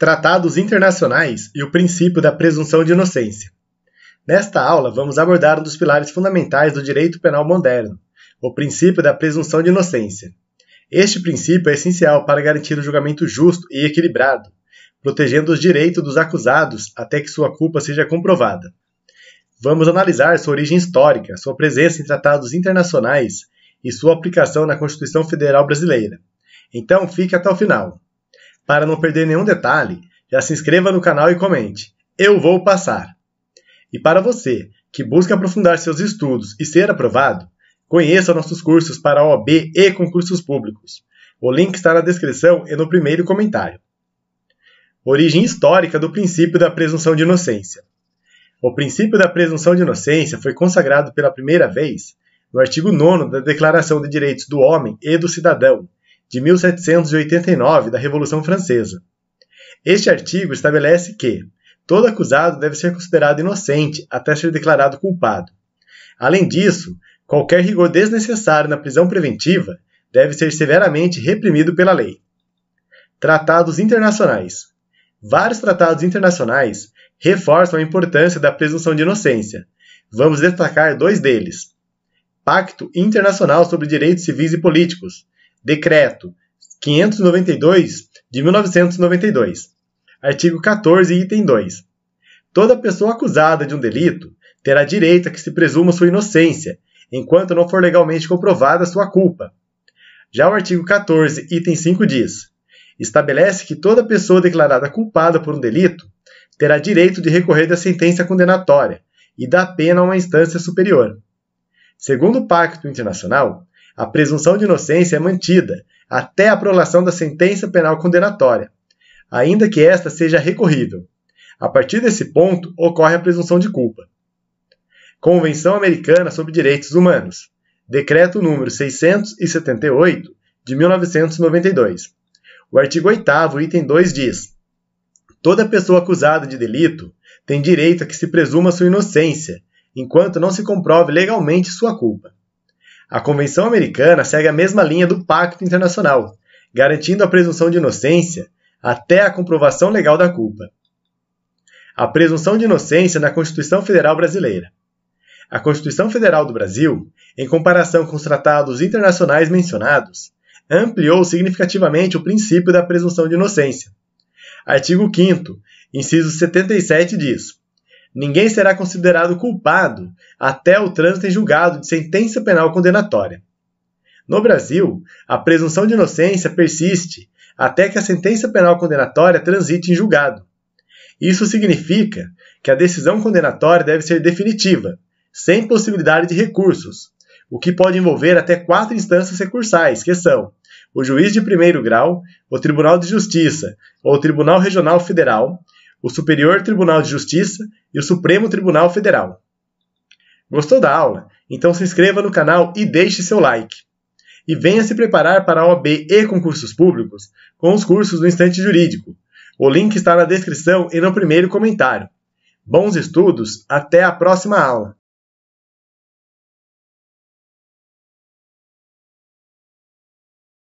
tratados internacionais e o princípio da presunção de inocência. Nesta aula, vamos abordar um dos pilares fundamentais do direito penal moderno, o princípio da presunção de inocência. Este princípio é essencial para garantir o um julgamento justo e equilibrado, protegendo os direitos dos acusados até que sua culpa seja comprovada. Vamos analisar sua origem histórica, sua presença em tratados internacionais e sua aplicação na Constituição Federal Brasileira. Então, fique até o final. Para não perder nenhum detalhe, já se inscreva no canal e comente. Eu vou passar! E para você que busca aprofundar seus estudos e ser aprovado, conheça nossos cursos para OAB e concursos públicos. O link está na descrição e no primeiro comentário. Origem histórica do princípio da presunção de inocência. O princípio da presunção de inocência foi consagrado pela primeira vez no artigo 9 da Declaração de Direitos do Homem e do Cidadão, de 1789 da Revolução Francesa. Este artigo estabelece que todo acusado deve ser considerado inocente até ser declarado culpado. Além disso, qualquer rigor desnecessário na prisão preventiva deve ser severamente reprimido pela lei. Tratados internacionais. Vários tratados internacionais reforçam a importância da presunção de inocência. Vamos destacar dois deles: Pacto Internacional sobre Direitos Civis e Políticos, Decreto 592 de 1992, artigo 14, item 2. Toda pessoa acusada de um delito terá direito a que se presuma sua inocência, enquanto não for legalmente comprovada sua culpa. Já o artigo 14, item 5 diz: estabelece que toda pessoa declarada culpada por um delito terá direito de recorrer da sentença condenatória e da pena a uma instância superior. Segundo o Pacto Internacional, a presunção de inocência é mantida até a prolação da sentença penal condenatória, ainda que esta seja recorrível. A partir desse ponto, ocorre a presunção de culpa. Convenção Americana sobre Direitos Humanos, Decreto nº 678 de 1992. O artigo 8 item 2 diz: Toda pessoa acusada de delito tem direito a que se presuma sua inocência, enquanto não se comprove legalmente sua culpa. A Convenção Americana segue a mesma linha do Pacto Internacional, garantindo a presunção de inocência até a comprovação legal da culpa. A presunção de inocência na Constituição Federal Brasileira. A Constituição Federal do Brasil, em comparação com os tratados internacionais mencionados, ampliou significativamente o princípio da presunção de inocência. Artigo 5, inciso 77 diz: ninguém será considerado culpado até o trânsito em julgado de sentença penal condenatória. No Brasil, a presunção de inocência persiste até que a sentença penal condenatória transite em julgado. Isso significa que a decisão condenatória deve ser definitiva, sem possibilidade de recursos, o que pode envolver até quatro instâncias recursais, que são o juiz de primeiro grau, o Tribunal de Justiça ou o Tribunal Regional Federal, o Superior Tribunal de Justiça e o Supremo Tribunal Federal. Gostou da aula? Então se inscreva no canal e deixe seu like. E venha se preparar para a OAB e concursos públicos com os cursos do Instante Jurídico. O link está na descrição e no primeiro comentário. Bons estudos, até a próxima aula!